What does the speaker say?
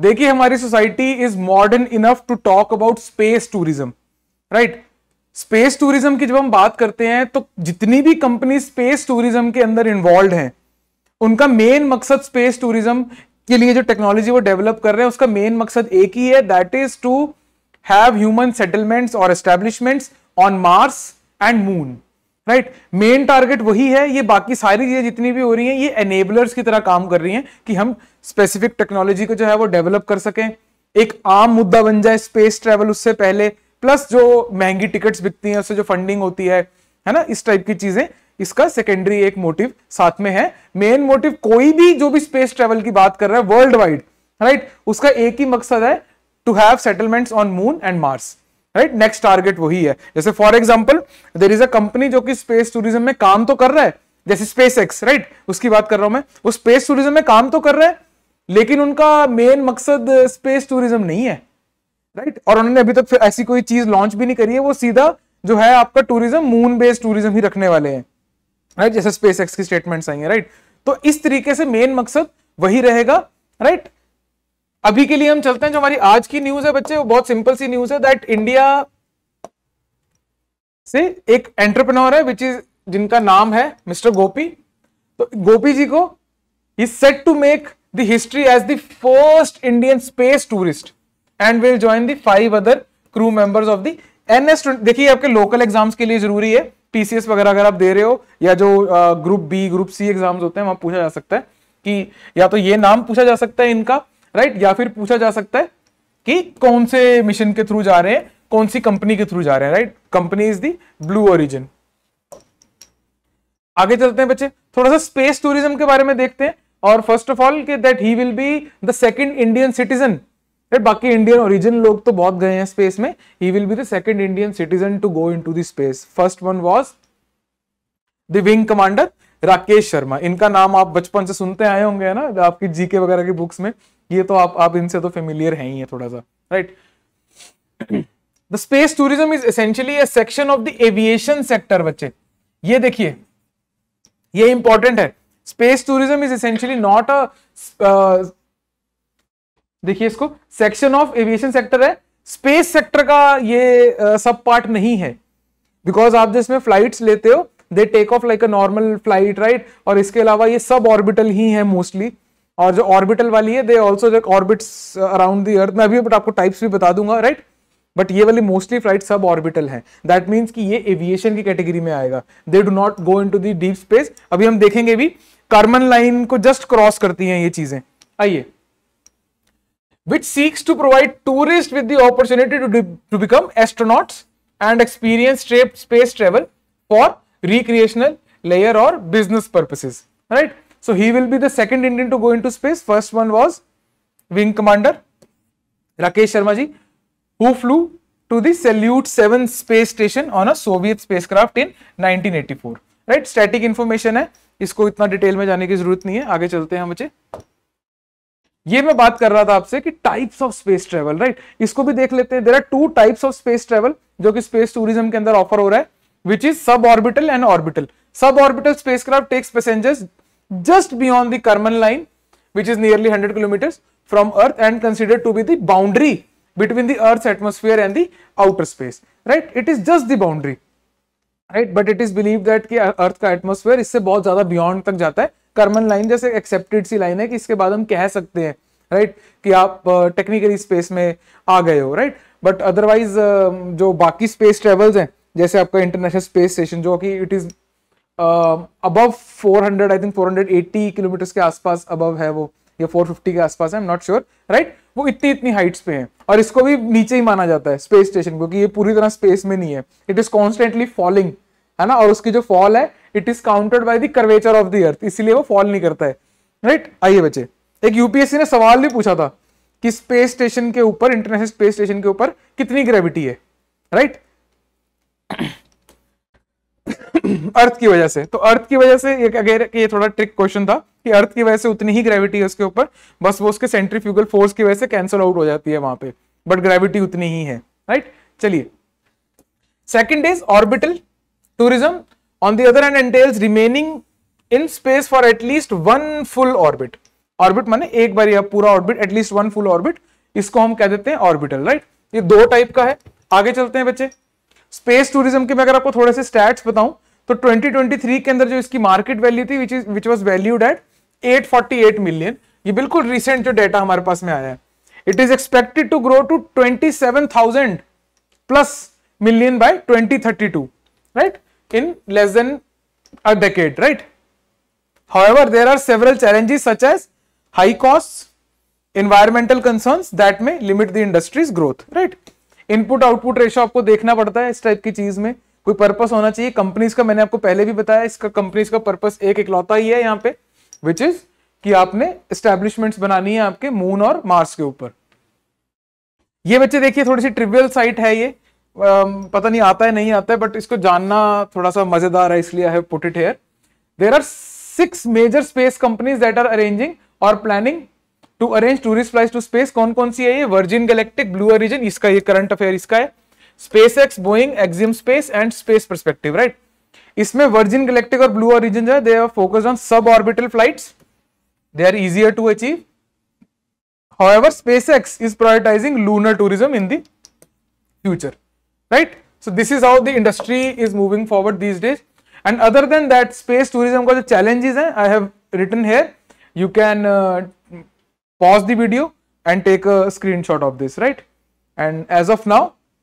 देखिए हमारी society is modern enough to talk about space tourism right space tourism की जब हम बात करते हैं तो जितनी भी कंपनी स्पेस टूरिज्म के अंदर इन्वॉल्व हैं उनका मेन मकसद स्पेस टूरिज्म के लिए जो टेक्नोलॉजी वो डेवलप कर रहे हैं उसका मेन मकसद एक ही है that is to have human settlements और establishments on Mars and moon right main target वही है ये बाकी सारी चीजें जितनी भी हो रही हैं ये एनेबलर्स की तरह काम कर रही हैं कि हम स्पेसिफिक टेक्नोलॉजी को जो है वो डेवलप कर सकें एक आम मुद्दा बन जाए स्पेस ट्रेवल उससे पहले प्लस जो महंगी टिकट्स बिकती हैं उससे जो फंडिंग होती है है ना इस टाइप की चीजें इसका सेकेंडरी एक मोटिव साथ में है मेन मोटिव कोई भी जो भी स्पेस ट्रेवल की बात कर रहा है वर्ल्ड वाइड राइट उसका एक ही मकसद है to have settlements on moon and Mars right next target वही है जैसे for example there is a company जो कि स्पेस टूरिज्म में काम तो कर रहा है जैसे स्पेस एक्स राइट उसकी बात कर रहा हूं मैं वो स्पेस टूरिज्म में काम तो कर रहा है लेकिन उनका मेन मकसद स्पेस टूरिज्म नहीं है राइट और उन्होंने अभी तक फिर ऐसी कोई चीज लॉन्च भी नहीं करी है वो सीधा जो है आपका टूरिज्म मून बेस्ड टूरिज्म ही रखने वाले हैं राइट जैसे स्पेस एक्स की स्टेटमेंट्स आई है राइट तो इस तरीके से मेन मकसद वही रहेगा राइट अभी के लिए हम चलते हैं जो हमारी आज की न्यूज है बच्चे वो बहुत सिंपल सी न्यूज है दैट इंडिया से एक एंटरप्रेन्योर है विच इज जिनका नाम है मिस्टर गोपी तो गोपी जी को is set to make the history as the first Indian space tourist and will join the five other crew members of the NS देखिए आपके लोकल एग्जाम्स के लिए जरूरी है पीसीएस वगैरह अगर आप दे रहे हो या जो group B group C exams होते हैं वहां पूछा जा सकता है कि या तो ये नाम पूछा जा सकता है इनका राइट या फिर पूछा जा सकता है कि कौन से मिशन के थ्रू जा रहे हैं कौन सी कंपनी के थ्रू जा रहे हैं right company is the Blue Origin आगे चलते हैं बच्चे थोड़ा सा स्पेस टूरिज्म के बारे में देखते हैं और फर्स्ट ऑफ ऑल के that he will be the second Indian citizen बाकी इंडियन ओरिजिन लोग तो बहुत गए हैं स्पेस में he will be the second Indian citizen to go into the space first one was the wing commander Rakesh Sharma इनका नाम आप बचपन से सुनते आए होंगे ना आपकी जीके वगैरह की बुक्स में ये तो आप आप इनसे तो फेमिलियर है ही है थोड़ा सा right the space tourism is essentially section of the aviation sector बच्चे ये देखिए ये इंपॉर्टेंट है space tourism is essentially not a देखिए इसको सेक्शन ऑफ एविएशन सेक्टर है स्पेस सेक्टर का ये uh, सब पार्ट नहीं है बिकॉज आप जिसमें फ्लाइट्स लेते हो they take off like a normal flight right और इसके अलावा ये सब ऑर्बिटल ही है मोस्टली और जो ऑर्बिटल वाली है दे ऑल्सो जो ऑर्बिट्स अराउंड दी अर्थ मैं अभी बट आपको टाइप्स भी बता दूंगा राइट बट ये वाली मोस्टली फ्लाइट सब ऑर्बिटल है दैट मीन्स कि ये एविएशन की कैटेगरी में आएगा they do not go into the deep space अभी हम देखेंगे भी कार्बन लाइन को जस्ट क्रॉस करती हैं ये चीजें आइए which seeks to provide tourist with the to become to and experience and space travel for recreational लेयर और business business right right So he will be the second Indian to go into space. First one was Wing Commander Rakesh Sharma ji, who flew to the Salyut 7 space station on a Soviet spacecraft in 1984. Right static information है इसको इतना detail में जाने की जरूरत नहीं है आगे चलते हैं बच्चे ये मैं बात कर रहा था आपसे कि types of space travel right इसको भी देख लेते हैं there are two types of space travel जो कि स्पेस टूरिज्म के अंदर ऑफर हो रहा है which is suborbital and orbital suborbital spacecraft takes passengers just beyond the Kármán line, which is nearly 100 kilometers from Earth and considered to be the boundary between the Earth's atmosphere and the outer space, right? It is just the boundary, right? But it is believed that कि Earth का atmosphere इससे बहुत ज़्यादा beyond तक जाता है. Kármán line जैसे accepted सी line है कि इसके बाद हम कह सकते हैं, right? कि आप टेक्निकली uh, स्पेस में आ गए हो, right? बट अदरवाइज uh, जो बाकी स्पेस ट्रेवल्स हैं जैसे आपका इंटरनेशनल स्पेस स्टेशन जो कि it is above four hundred I think four hundred eighty kilometers के आसपास अबव है वो या 450 के आसपास है नॉट श्योर राइट वो इतनी इतनी हाइट्स पे है और इसको भी नीचे ही माना जाता है स्पेस स्टेशन क्योंकि ये पूरी तरह स्पेस में नहीं है इट इज कॉन्स्टेंटली फॉलिंग है ना और उसकी जो फॉल है it is counted by the curvature of the earth इसीलिए वो फॉल नहीं करता है राइट आइए बच्चे एक यूपीएससी ने सवाल भी पूछा था कि स्पेस स्टेशन के ऊपर इंटरनेशनल स्पेस स्टेशन के ऊपर कितनी ग्रेविटी है राइट right? अर्थ की वजह से तो अर्थ की वजह से ये थोड़ा ट्रिक क्वेश्चन था कि अर्थ की वजह से उतनी ही ग्रेविटी है उसके ऊपर बस वो उसके सेंट्रीफ्यूगल फोर्स की वजह से कैंसल आउट हो जाती है वहां पे बट ग्रेविटी उतनी ही है राइट चलिए second is orbital tourism on the other end entails remaining in space for at least one full orbit orbit माने एक बार या पूरा orbit at least one full orbit इसको हम कह देते हैं ऑर्बिटल राइट ये दो टाइप का है आगे चलते हैं बच्चे स्पेस टूरिज्म के मैं अगर आपको थोड़े से स्टैट्स बताऊं तो 2023 के अंदर जो इसकी मार्केट वैल्यू थी which is valued at 848 million ये बिल्कुल रिसेंट जो डेटा हमारे पास में आया है it is expected to grow to 27,000 plus million by 2032 right in less than a decade right however there are several challenges such as high cost environmental concern that may limit the industry's growth right input output ratio आपको देखना पड़ता है इस type की चीज में कोई purpose होना चाहिए कंपनीज का मैंने आपको पहले भी बताया इसका कंपनीज का पर्पस एक इकलौता ही है यहाँ पे विच इज कि आपने स्टैब्लिशमेंट्स बनानी है आपके मून और मार्स के ऊपर ये बच्चे देखिए थोड़ी सी ट्रिवियल साइट है ये पता नहीं आता है नहीं आता है बट इसको जानना थोड़ा सा मजेदार है इसलिए है put it here there are six major space companies that are arranging और planning to arrange tourist flight to space कौन कौन सी है ये वर्जिन गैलेक्टिक ब्लू ओरिजिन इसका ये करंट अफेयर इसका है SpaceX, Boeing, Axiom Space and Space Perspective, right? इसमें Virgin Galactic और Blue Origin जो है they are focused on suborbital flights. They are easier to achieve. However, SpaceX is prioritizing lunar tourism in the future, right? So this is how the industry is moving forward these days. And other than that, space tourism का जो challenges हैं I have written here. You can uh, pause the video and take a screenshot of this, right? And as of now,